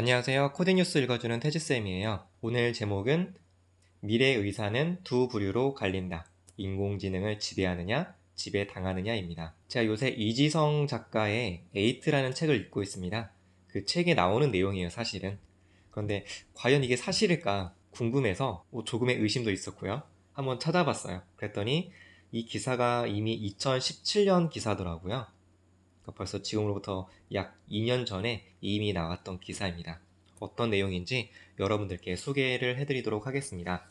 안녕하세요. 코디뉴스 읽어주는 태지쌤이에요. 오늘 제목은 미래 의사는 두 부류로 갈린다. 인공지능을 지배하느냐, 지배당하느냐입니다. 제가 요새 이지성 작가의 에이트라는 책을 읽고 있습니다. 그 책에 나오는 내용이에요, 사실은. 그런데 과연 이게 사실일까 궁금해서 조금의 의심도 있었고요. 한번 찾아봤어요. 그랬더니 이 기사가 이미 2017년 기사더라고요. 그러니까 벌써 지금으로부터 약 2년 전에 이미 나왔던 기사입니다. 어떤 내용인지 여러분들께 소개를 해드리도록 하겠습니다.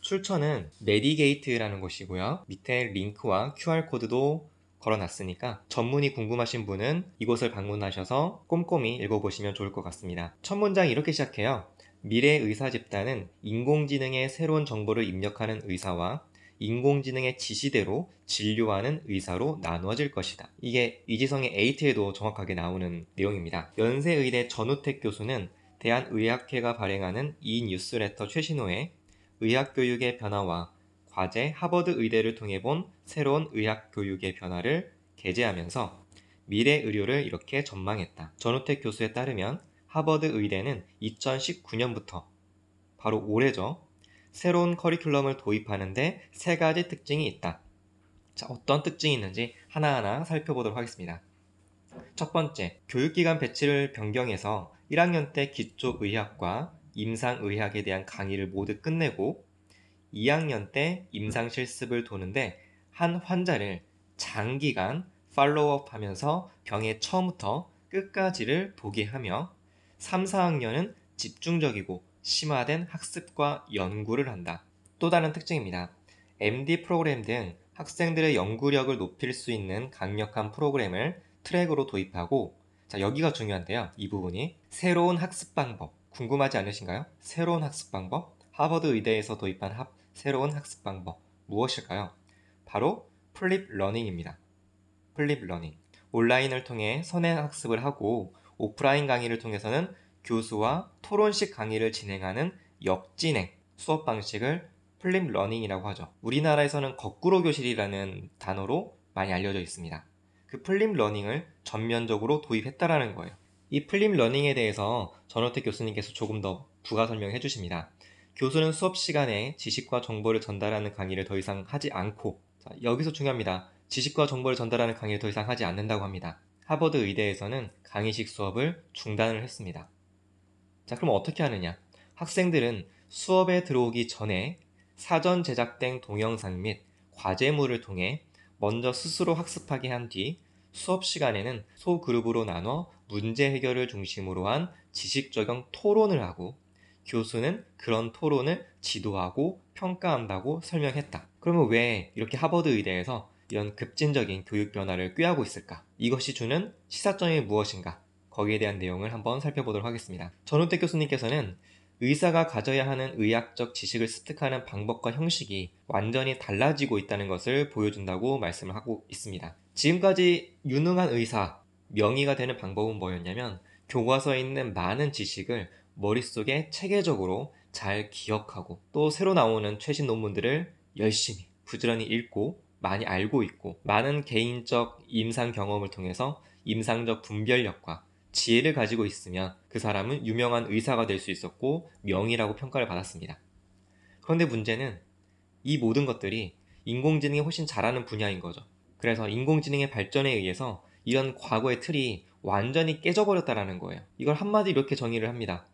출처는 메디게이트라는 곳이고요. 밑에 링크와 QR코드도 걸어놨으니까 전문이 궁금하신 분은 이곳을 방문하셔서 꼼꼼히 읽어보시면 좋을 것 같습니다. 첫 문장이 렇게 시작해요. 미래 의사 집단은 인공지능의 새로운 정보를 입력하는 의사와 인공지능의 지시대로 진료하는 의사로 나누어질 것이다. 이게 이지성의 에이트에도 정확하게 나오는 내용입니다. 연세의대 전우택 교수는 대한의학회가 발행하는 이 뉴스레터 최신호에 의학교육의 변화와 과제 하버드 의대를 통해 본 새로운 의학교육의 변화를 게재하면서 미래 의료를 이렇게 전망했다. 전우택 교수에 따르면 하버드 의대는 2019년부터 바로 올해죠. 새로운 커리큘럼을 도입하는데 세 가지 특징이 있다. 자, 어떤 특징이 있는지 하나하나 살펴보도록 하겠습니다. 첫 번째, 교육기관 배치를 변경해서 1학년 때 기초의학과 임상의학에 대한 강의를 모두 끝내고 2학년 때 임상 실습을 도는데 한 환자를 장기간 팔로우업 하면서 병의 처음부터 끝까지를 보게 하며 3, 4학년은 집중적이고 심화된 학습과 연구를 한다. 또 다른 특징입니다. MD 프로그램 등 학생들의 연구력을 높일 수 있는 강력한 프로그램을 트랙으로 도입하고 자 여기가 중요한데요. 이 부분이 새로운 학습 방법 궁금하지 않으신가요? 새로운 학습 방법 하버드 의대에서 도입한 합, 새로운 학습 방법 무엇일까요? 바로 플립 러닝입니다. 플립 러닝 온라인을 통해 선행 학습을 하고 오프라인 강의를 통해서는 교수와 토론식 강의를 진행하는 역진행 수업 방식을 플립 러닝이라고 하죠. 우리나라에서는 거꾸로 교실이라는 단어로 많이 알려져 있습니다. 그 플립 러닝을 전면적으로 도입했다라는 거예요. 이 플립 러닝에 대해서 전호택 교수님께서 조금 더 부가 설명해 주십니다. 교수는 수업 시간에 지식과 정보를 전달하는 강의를 더 이상 하지 않고 자, 여기서 중요합니다. 지식과 정보를 전달하는 강의를 더 이상 하지 않는다고 합니다. 하버드 의대에서는 강의식 수업을 중단을 했습니다. 자, 그럼 어떻게 하느냐? 학생들은 수업에 들어오기 전에 사전 제작된 동영상 및 과제물을 통해 먼저 스스로 학습하게 한 뒤 수업 시간에는 소그룹으로 나눠 문제 해결을 중심으로 한 지식 적용 토론을 하고 교수는 그런 토론을 지도하고 평가한다고 설명했다. 그러면 왜 이렇게 하버드 의대에서 이런 급진적인 교육 변화를 꾀하고 있을까? 이것이 주는 시사점이 무엇인가? 거기에 대한 내용을 한번 살펴보도록 하겠습니다. 전우택 교수님께서는 의사가 가져야 하는 의학적 지식을 습득하는 방법과 형식이 완전히 달라지고 있다는 것을 보여준다고 말씀을 하고 있습니다. 지금까지 유능한 의사, 명의가 되는 방법은 뭐였냐면 교과서에 있는 많은 지식을 머릿속에 체계적으로 잘 기억하고 또 새로 나오는 최신 논문들을 열심히 부지런히 읽고 많이 알고 있고 많은 개인적 임상 경험을 통해서 임상적 분별력과 지혜를 가지고 있으면 그 사람은 유명한 의사가 될 수 있었고 명이라고 평가를 받았습니다. 그런데 문제는 이 모든 것들이 인공지능이 훨씬 잘하는 분야인 거죠. 그래서 인공지능의 발전에 의해서 이런 과거의 틀이 완전히 깨져버렸다라는 거예요. 이걸 한마디 이렇게 정의를 합니다.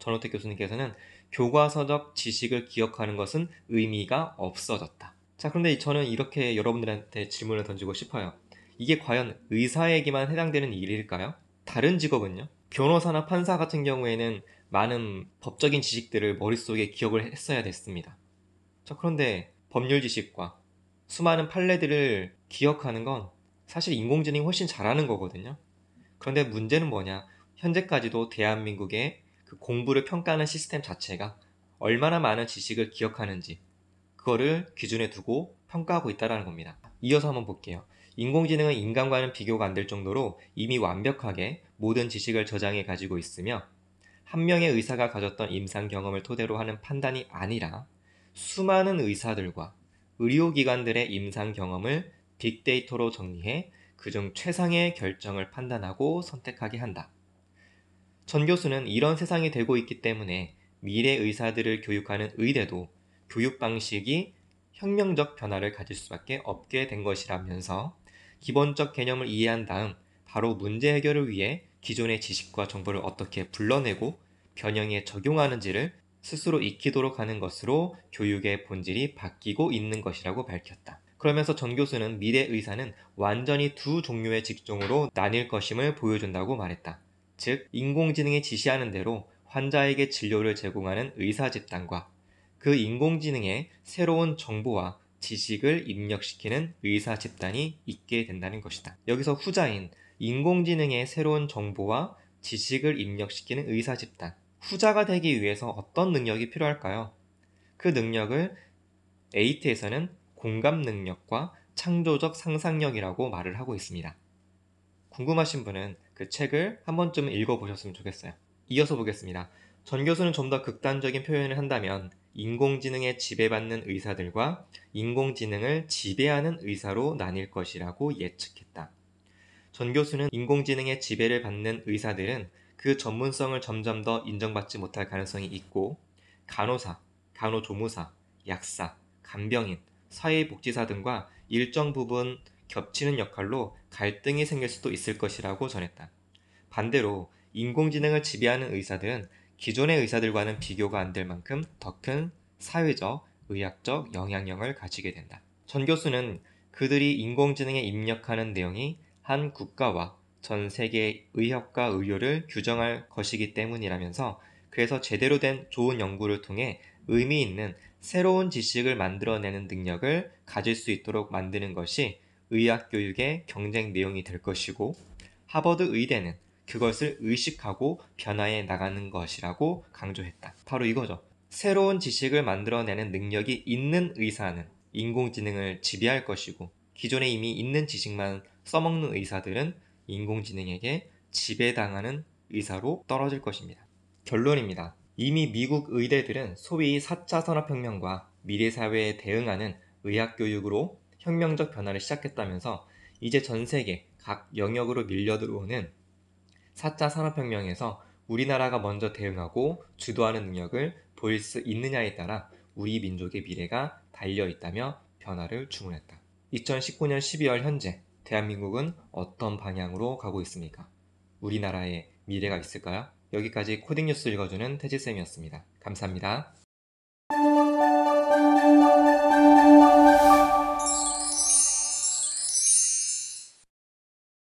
전호택 교수님께서는 교과서적 지식을 기억하는 것은 의미가 없어졌다. 자, 그런데 저는 이렇게 여러분들한테 질문을 던지고 싶어요. 이게 과연 의사에게만 해당되는 일일까요? 다른 직업은요? 변호사나 판사 같은 경우에는 많은 법적인 지식들을 머릿속에 기억을 했어야 됐습니다. 자, 그런데 법률 지식과 수많은 판례들을 기억하는 건 사실 인공지능이 훨씬 잘하는 거거든요. 그런데 문제는 뭐냐? 현재까지도 대한민국의 그 공부를 평가하는 시스템 자체가 얼마나 많은 지식을 기억하는지 그거를 기준에 두고 평가하고 있다라는 겁니다. 이어서 한번 볼게요. 인공지능은 인간과는 비교가 안 될 정도로 이미 완벽하게 모든 지식을 저장해 가지고 있으며 한 명의 의사가 가졌던 임상 경험을 토대로 하는 판단이 아니라 수많은 의사들과 의료기관들의 임상 경험을 빅데이터로 정리해 그중 최상의 결정을 판단하고 선택하게 한다. 전 교수는 이런 세상이 되고 있기 때문에 미래 의사들을 교육하는 의대도 교육 방식이 혁명적 변화를 가질 수밖에 없게 된 것이라면서 기본적 개념을 이해한 다음 바로 문제 해결을 위해 기존의 지식과 정보를 어떻게 불러내고 변형에 적용하는지를 스스로 익히도록 하는 것으로 교육의 본질이 바뀌고 있는 것이라고 밝혔다. 그러면서 전 교수는 미래 의사는 완전히 두 종류의 직종으로 나뉠 것임을 보여준다고 말했다. 즉, 인공지능이 지시하는 대로 환자에게 진료를 제공하는 의사 집단과 그 인공지능의 새로운 정보와 지식을 입력시키는 의사 집단이 있게 된다는 것이다. 여기서 후자인 인공지능의 새로운 정보와 지식을 입력시키는 의사 집단. 후자가 되기 위해서 어떤 능력이 필요할까요? 그 능력을 에이트에서는 공감 능력과 창조적 상상력이라고 말을 하고 있습니다. 궁금하신 분은 그 책을 한 번쯤 읽어보셨으면 좋겠어요. 이어서 보겠습니다. 전 교수는 좀 더 극단적인 표현을 한다면 인공지능에 지배받는 의사들과 인공지능을 지배하는 의사로 나뉠 것이라고 예측했다. 전 교수는 인공지능의 지배를 받는 의사들은 그 전문성을 점점 더 인정받지 못할 가능성이 있고 간호사, 간호조무사, 약사, 간병인, 사회복지사 등과 일정 부분 겹치는 역할로 갈등이 생길 수도 있을 것이라고 전했다. 반대로 인공지능을 지배하는 의사들은 기존의 의사들과는 비교가 안 될 만큼 더 큰 사회적, 의학적 영향력을 가지게 된다. 전 교수는 그들이 인공지능에 입력하는 내용이 한 국가와 전 세계의 의학과 의료를 규정할 것이기 때문이라면서 그래서 제대로 된 좋은 연구를 통해 의미 있는 새로운 지식을 만들어내는 능력을 가질 수 있도록 만드는 것이 의학 교육의 경쟁 내용이 될 것이고 하버드 의대는 그것을 의식하고 변화해 나가는 것이라고 강조했다. 바로 이거죠. 새로운 지식을 만들어내는 능력이 있는 의사는 인공지능을 지배할 것이고 기존에 이미 있는 지식만 써먹는 의사들은 인공지능에게 지배당하는 의사로 떨어질 것입니다. 결론입니다. 이미 미국 의대들은 소위 4차 산업혁명과 미래사회에 대응하는 의학교육으로 혁명적 변화를 시작했다면서 이제 전 세계 각 영역으로 밀려들어오는 4차 산업혁명에서 우리나라가 먼저 대응하고 주도하는 능력을 보일 수 있느냐에 따라 우리 민족의 미래가 달려있다며 변화를 주문했다. 2019년 12월 현재 대한민국은 어떤 방향으로 가고 있습니까? 우리나라에 미래가 있을까요? 여기까지 코딩뉴스 읽어주는 태지쌤이었습니다. 감사합니다.